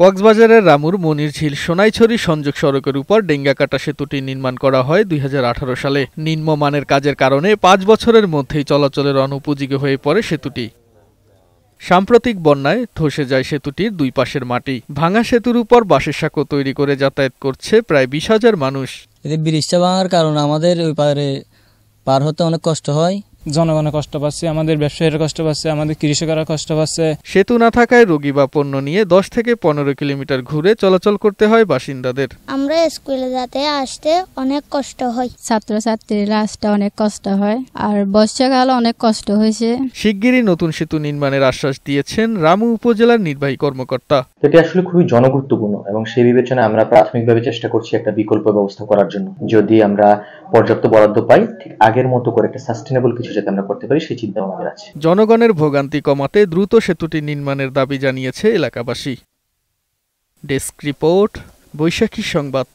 কক্সবাজারের রামুর মনিরঝিল সোনাইছড়ি সংযোগ সড়কের উপর ডেঙ্গাকাটা সেতুটি নির্মাণ করা হয় দুই সালে নিম্নমানের কাজের কারণে পাঁচ বছরের মধ্যেই চলাচলের অনুপযোগী হয়ে পড়ে সেতুটি সাম্প্রতিক বন্যায় ধসে যায় সেতুটির দুই পাশের মাটি ভাঙা সেতুর উপর বাঁশের সাঁকো তৈরি করে যাতায়াত করছে প্রায় বিশ হাজার মানুষ ব্রিজটা ভাঙার কারণে আমাদের ওই পারে পার হতে অনেক কষ্ট হয় জনগণের কষ্ট পাচ্ছে আমাদের ব্যবসায়ীরা কষ্ট পাচ্ছে আমাদের কৃষকেরা কষ্ট পাচ্ছে সেতু না থাকায় রোগী বা পণ্য নিয়ে দশ থেকে পনেরো কিলোমিটার ঘুরে চলাচল করতে হয় বাসিন্দাদের আমরা স্কুলে যাতে আসতে অনেক কষ্ট হয় ছাত্র ছাত্রীরা আসতে অনেক কষ্ট হয় আর বর্ষাকাল অনেক কষ্ট হয়েছে শিগগিরই নতুন সেতু নির্মাণের আশ্বাস দিয়েছেন রামু উপজেলার নির্বাহী কর্মকর্তা এটি আসলে খুবই জনগুরুত্বপূর্ণ এবং সেই বিবেচনায় আমরা প্রাথমিকভাবে চেষ্টা করছি একটা বিকল্প ব্যবস্থা করার জন্য যদি আমরা পর্যাপ্ত বরাদ্দ পাই ঠিক আগের মতো করে একটা সাস্টেনেবল কিছু যাতে আমরা করতে পারি সেই চিন্তা আমাদের আছে জনগণের ভোগান্তি কমাতে দ্রুত সেতুটি নির্মাণের দাবি জানিয়েছে এলাকাবাসী ডেস্ক রিপোর্ট বৈশাখী সংবাদ